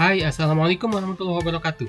Hai, Assalamualaikum warahmatullahi wabarakatuh.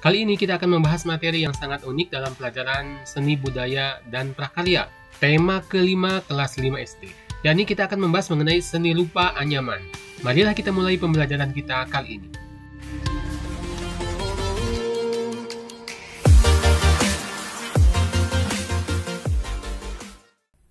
Kali ini kita akan membahas materi yang sangat unik dalam pelajaran seni budaya dan prakarya, tema kelima kelas 5 SD. ini kita akan membahas mengenai seni lupa anyaman. Marilah kita mulai pembelajaran kita kali ini.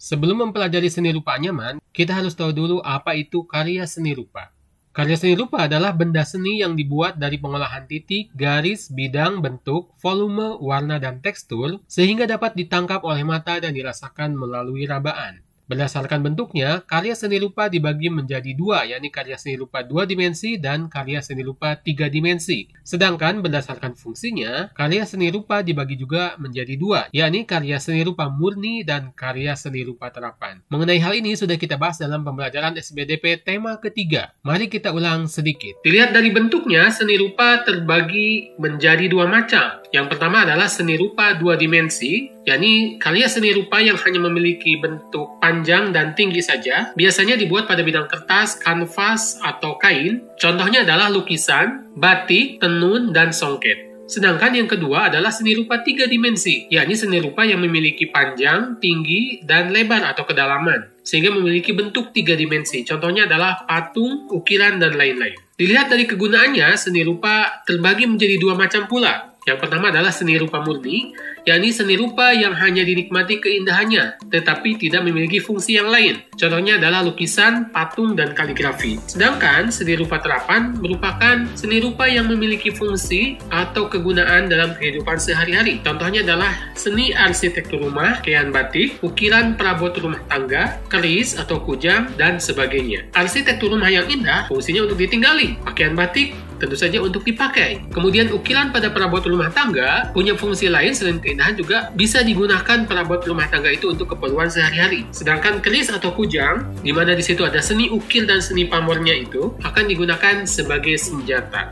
Sebelum mempelajari seni rupa anyaman, kita harus tahu dulu apa itu karya seni rupa. Karya seni rupa adalah benda seni yang dibuat dari pengolahan titik, garis, bidang, bentuk, volume, warna, dan tekstur, sehingga dapat ditangkap oleh mata dan dirasakan melalui rabaan. Berdasarkan bentuknya, karya seni rupa dibagi menjadi dua, yakni karya seni rupa dua dimensi dan karya seni rupa tiga dimensi. Sedangkan berdasarkan fungsinya, karya seni rupa dibagi juga menjadi dua, yakni karya seni rupa murni dan karya seni rupa terapan. Mengenai hal ini sudah kita bahas dalam pembelajaran SBDP tema ketiga. Mari kita ulang sedikit. Dilihat dari bentuknya, seni rupa terbagi menjadi dua macam. Yang pertama adalah seni rupa dua dimensi, yakni karya seni rupa yang hanya memiliki bentuk panjang dan tinggi saja, biasanya dibuat pada bidang kertas, kanvas, atau kain. Contohnya adalah lukisan, batik, tenun, dan songket. Sedangkan yang kedua adalah seni rupa tiga dimensi, yakni seni rupa yang memiliki panjang, tinggi, dan lebar atau kedalaman, sehingga memiliki bentuk tiga dimensi. Contohnya adalah patung, ukiran, dan lain-lain. Dilihat dari kegunaannya, seni rupa terbagi menjadi dua macam pula. Yang pertama adalah seni rupa murni, yakni seni rupa yang hanya dinikmati keindahannya, tetapi tidak memiliki fungsi yang lain. Contohnya adalah lukisan, patung, dan kaligrafi. Sedangkan seni rupa terapan merupakan seni rupa yang memiliki fungsi atau kegunaan dalam kehidupan sehari-hari. Contohnya adalah seni arsitektur rumah, kayaan batik, ukiran perabot rumah tangga, keris atau kujang, dan sebagainya. Arsitektur rumah yang indah fungsinya untuk ditinggali. Pakaian batik tentu saja untuk dipakai. Kemudian ukiran pada perabot rumah tangga punya fungsi lain selain pemerintahan juga bisa digunakan perabot rumah tangga itu untuk keperluan sehari-hari. Sedangkan keris atau kujang, di mana di situ ada seni ukir dan seni pamornya itu, akan digunakan sebagai senjata.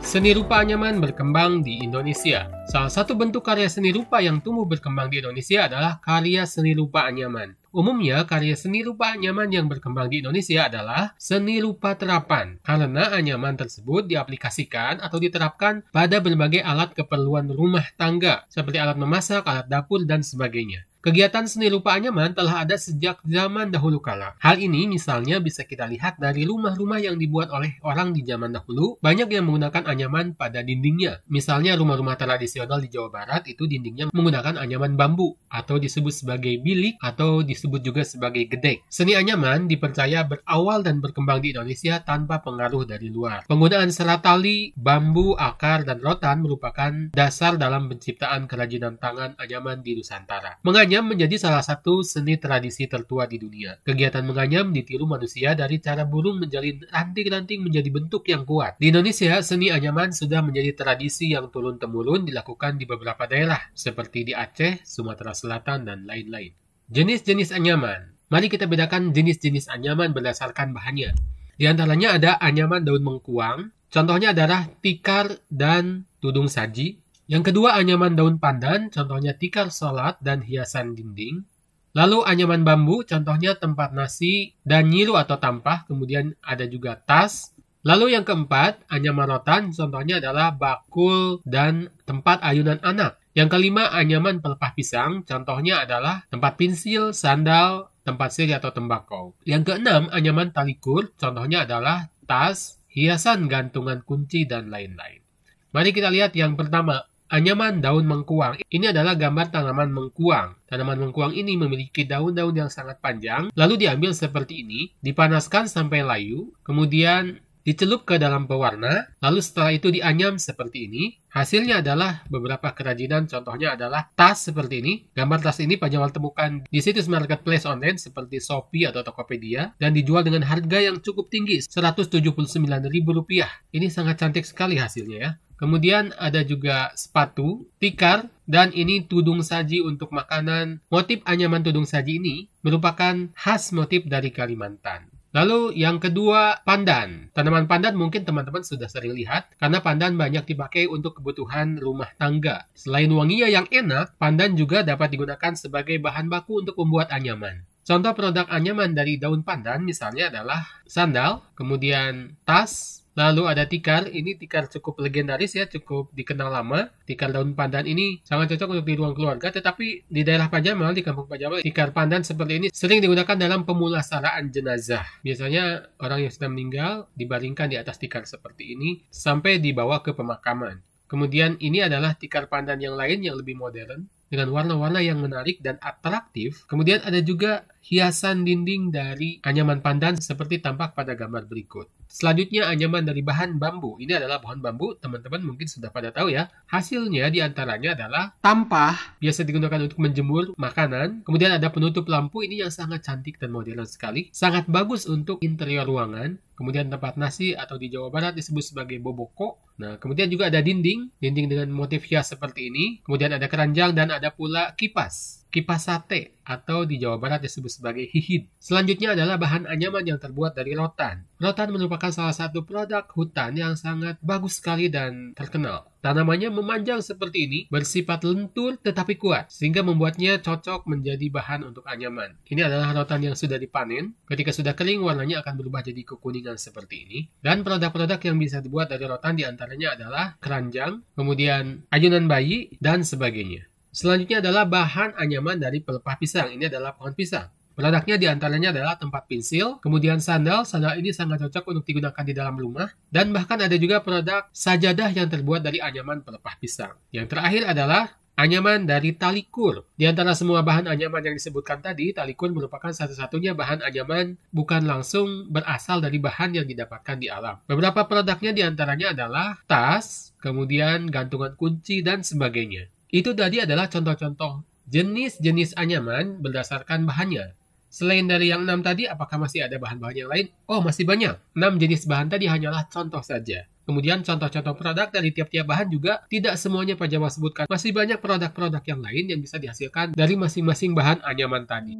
Seni rupa anyaman berkembang di Indonesia. Salah satu bentuk karya seni rupa yang tumbuh berkembang di Indonesia adalah karya seni rupa anyaman. Umumnya, karya seni rupa anyaman yang berkembang di Indonesia adalah seni rupa terapan, karena anyaman tersebut diaplikasikan atau diterapkan pada berbagai alat keperluan rumah tangga, seperti alat memasak, alat dapur, dan sebagainya. Kegiatan seni rupa anyaman telah ada sejak zaman dahulu kala. Hal ini misalnya bisa kita lihat dari rumah-rumah yang dibuat oleh orang di zaman dahulu, banyak yang menggunakan anyaman pada dindingnya. Misalnya rumah-rumah tradisional di Jawa Barat itu dindingnya menggunakan anyaman bambu, atau disebut sebagai bilik, atau disebut juga sebagai gedek. Seni anyaman dipercaya berawal dan berkembang di Indonesia tanpa pengaruh dari luar. Penggunaan serat tali, bambu, akar, dan rotan merupakan dasar dalam penciptaan kerajinan tangan anyaman di Nusantara. Mengajar Menganyam menjadi salah satu seni tradisi tertua di dunia. Kegiatan menganyam ditiru manusia dari cara burung menjalin ranting-ranting menjadi bentuk yang kuat. Di Indonesia, seni anyaman sudah menjadi tradisi yang turun-temurun dilakukan di beberapa daerah, seperti di Aceh, Sumatera Selatan, dan lain-lain. Jenis-jenis anyaman. Mari kita bedakan jenis-jenis anyaman berdasarkan bahannya. Di antaranya ada anyaman daun mengkuang, contohnya adalah tikar dan tudung saji, yang kedua anyaman daun pandan, contohnya tikar salat dan hiasan dinding. Lalu anyaman bambu, contohnya tempat nasi dan nyilu atau tampah, kemudian ada juga tas. Lalu yang keempat, anyaman rotan, contohnya adalah bakul dan tempat ayunan anak. Yang kelima, anyaman pelepah pisang, contohnya adalah tempat pinsil, sandal, tempat siri atau tembakau. Yang keenam, anyaman talikur, contohnya adalah tas, hiasan gantungan kunci, dan lain-lain. Mari kita lihat yang pertama, Anyaman daun mengkuang. Ini adalah gambar tanaman mengkuang. Tanaman mengkuang ini memiliki daun-daun yang sangat panjang, lalu diambil seperti ini, dipanaskan sampai layu, kemudian dicelup ke dalam pewarna, lalu setelah itu dianyam seperti ini. Hasilnya adalah beberapa kerajinan, contohnya adalah tas seperti ini. Gambar tas ini Pak Jamal temukan di situs marketplace online seperti Shopee atau Tokopedia, dan dijual dengan harga yang cukup tinggi, Rp179.000. Ini sangat cantik sekali hasilnya ya. Kemudian ada juga sepatu, tikar, dan ini tudung saji untuk makanan. Motif anyaman tudung saji ini merupakan khas motif dari Kalimantan. Lalu yang kedua, pandan. Tanaman pandan mungkin teman-teman sudah sering lihat karena pandan banyak dipakai untuk kebutuhan rumah tangga. Selain wanginya yang enak, pandan juga dapat digunakan sebagai bahan baku untuk membuat anyaman. Contoh produk anyaman dari daun pandan misalnya adalah sandal, kemudian tas, Lalu ada tikar, ini tikar cukup legendaris ya, cukup dikenal lama. Tikar daun pandan ini sangat cocok untuk di ruang keluarga, tetapi di daerah Pajamal, di kampung Pajamal, tikar pandan seperti ini sering digunakan dalam pemulasaraan jenazah. Biasanya orang yang sudah meninggal dibaringkan di atas tikar seperti ini sampai dibawa ke pemakaman. Kemudian ini adalah tikar pandan yang lain yang lebih modern dengan warna-warna yang menarik dan atraktif. Kemudian ada juga hiasan dinding dari anyaman pandan seperti tampak pada gambar berikut. Selanjutnya anyaman dari bahan bambu. Ini adalah bahan bambu, teman-teman mungkin sudah pada tahu ya. Hasilnya diantaranya adalah tampah, biasa digunakan untuk menjemur makanan. Kemudian ada penutup lampu, ini yang sangat cantik dan modern sekali. Sangat bagus untuk interior ruangan. Kemudian tempat nasi atau di Jawa Barat disebut sebagai boboko. Nah, kemudian juga ada dinding, dinding dengan motif hias seperti ini. Kemudian ada keranjang dan ada pula kipas kipas sate atau di Jawa Barat disebut sebagai hihid. Selanjutnya adalah bahan anyaman yang terbuat dari rotan. Rotan merupakan salah satu produk hutan yang sangat bagus sekali dan terkenal. Tanamannya memanjang seperti ini, bersifat lentur tetapi kuat, sehingga membuatnya cocok menjadi bahan untuk anyaman. Ini adalah rotan yang sudah dipanen. Ketika sudah kering, warnanya akan berubah jadi kekuningan seperti ini. Dan produk-produk yang bisa dibuat dari rotan diantaranya adalah keranjang, kemudian ayunan bayi, dan sebagainya. Selanjutnya adalah bahan anyaman dari pelepah pisang. Ini adalah pohon pisang. Produknya diantaranya adalah tempat pensil, kemudian sandal. Sandal ini sangat cocok untuk digunakan di dalam rumah. Dan bahkan ada juga produk sajadah yang terbuat dari anyaman pelepah pisang. Yang terakhir adalah anyaman dari tali kur. Di antara semua bahan anyaman yang disebutkan tadi, tali talikur merupakan satu-satunya bahan anyaman bukan langsung berasal dari bahan yang didapatkan di alam. Beberapa produknya diantaranya adalah tas, kemudian gantungan kunci, dan sebagainya. Itu tadi adalah contoh-contoh jenis-jenis anyaman berdasarkan bahannya. Selain dari yang enam tadi, apakah masih ada bahan-bahan yang lain? Oh, masih banyak. Enam jenis bahan tadi hanyalah contoh saja. Kemudian contoh-contoh produk dari tiap-tiap bahan juga tidak semuanya Pak Jawa sebutkan. Masih banyak produk-produk yang lain yang bisa dihasilkan dari masing-masing bahan anyaman tadi.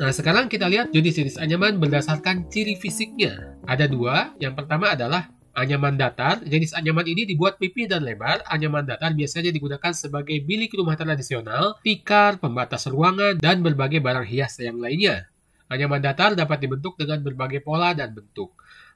Nah, sekarang kita lihat jenis-jenis anyaman berdasarkan ciri fisiknya. Ada dua. Yang pertama adalah Anyaman datar, jenis anyaman ini dibuat pipih dan lebar. Anyaman datar biasanya digunakan sebagai bilik rumah tradisional, tikar, pembatas ruangan, dan berbagai barang hias yang lainnya. Anyaman datar dapat dibentuk dengan berbagai pola dan bentuk.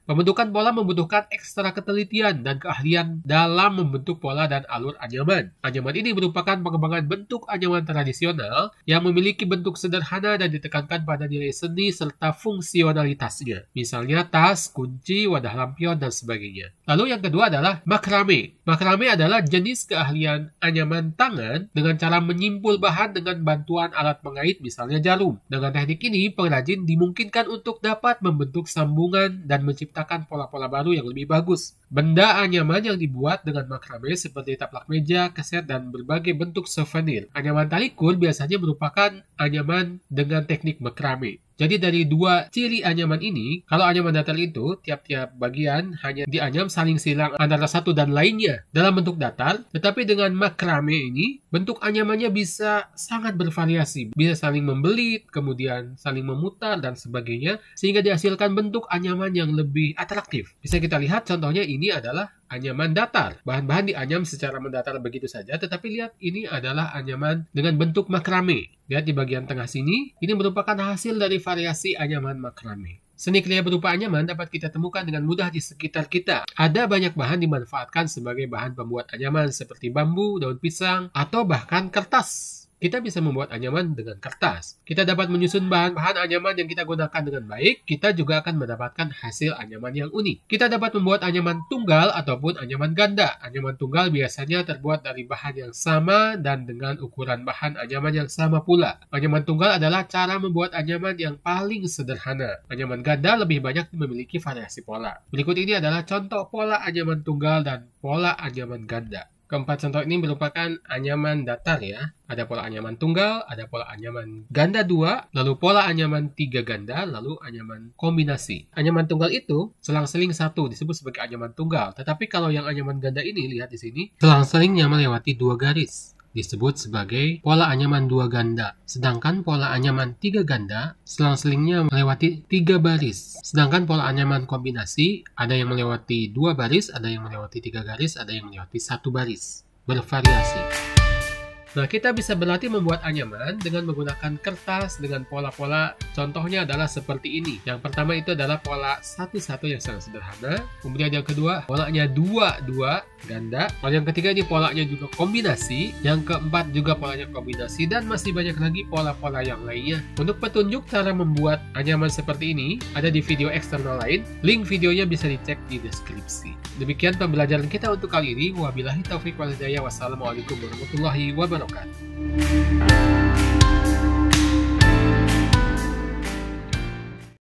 Pembentukan pola membutuhkan ekstra ketelitian dan keahlian dalam membentuk pola dan alur anyaman. Anyaman ini merupakan pengembangan bentuk anyaman tradisional yang memiliki bentuk sederhana dan ditekankan pada nilai seni serta fungsionalitasnya. Misalnya tas, kunci, wadah lampion, dan sebagainya. Lalu yang kedua adalah makrame. Makrame adalah jenis keahlian anyaman tangan dengan cara menyimpul bahan dengan bantuan alat pengait misalnya jarum. Dengan teknik ini, pengrajin dimungkinkan untuk dapat membentuk sambungan dan menciptakan menciptakan pola-pola baru yang lebih bagus. Benda anyaman yang dibuat dengan makrame seperti taplak meja, keset, dan berbagai bentuk souvenir. Anyaman talikur biasanya merupakan anyaman dengan teknik makrame. Jadi dari dua ciri anyaman ini, kalau anyaman datar itu tiap-tiap bagian hanya dianyam saling silang antara satu dan lainnya dalam bentuk datar, tetapi dengan makrame ini bentuk anyamannya bisa sangat bervariasi, bisa saling membelit, kemudian saling memutar dan sebagainya sehingga dihasilkan bentuk anyaman yang lebih atraktif. Bisa kita lihat contohnya ini adalah anyaman datar. Bahan-bahan dianyam secara mendatar begitu saja, tetapi lihat ini adalah anyaman dengan bentuk makrame. Lihat di bagian tengah sini, ini merupakan hasil dari variasi anyaman makrame. Seni kriya berupa anyaman dapat kita temukan dengan mudah di sekitar kita. Ada banyak bahan dimanfaatkan sebagai bahan pembuat anyaman seperti bambu, daun pisang, atau bahkan kertas. Kita bisa membuat anyaman dengan kertas. Kita dapat menyusun bahan-bahan anyaman yang kita gunakan dengan baik, kita juga akan mendapatkan hasil anyaman yang unik. Kita dapat membuat anyaman tunggal ataupun anyaman ganda. Anyaman tunggal biasanya terbuat dari bahan yang sama dan dengan ukuran bahan anyaman yang sama pula. Anyaman tunggal adalah cara membuat anyaman yang paling sederhana. Anyaman ganda lebih banyak memiliki variasi pola. Berikut ini adalah contoh pola anyaman tunggal dan pola anyaman ganda. Keempat contoh ini merupakan anyaman datar ya. Ada pola anyaman tunggal, ada pola anyaman ganda dua, lalu pola anyaman tiga ganda, lalu anyaman kombinasi. Anyaman tunggal itu selang-seling satu disebut sebagai anyaman tunggal. Tetapi kalau yang anyaman ganda ini lihat di sini, selang-selingnya melewati dua garis disebut sebagai pola anyaman dua ganda, sedangkan pola anyaman tiga ganda selang-selingnya melewati tiga baris. Sedangkan pola anyaman kombinasi ada yang melewati dua baris, ada yang melewati tiga garis, ada yang melewati satu baris. Bervariasi. Nah, kita bisa berlatih membuat anyaman dengan menggunakan kertas dengan pola-pola. Contohnya adalah seperti ini. Yang pertama itu adalah pola satu-satu yang sangat sederhana. Kemudian yang kedua, polanya dua-dua ganda. Lalu yang ketiga ini polanya juga kombinasi. Yang keempat juga polanya kombinasi dan masih banyak lagi pola-pola yang lainnya. Untuk petunjuk cara membuat anyaman seperti ini ada di video eksternal lain. Link videonya bisa dicek di deskripsi. Demikian pembelajaran kita untuk kali ini. Wabillahi taufiq wal Wassalamualaikum warahmatullahi wabarakatuh. Manokan.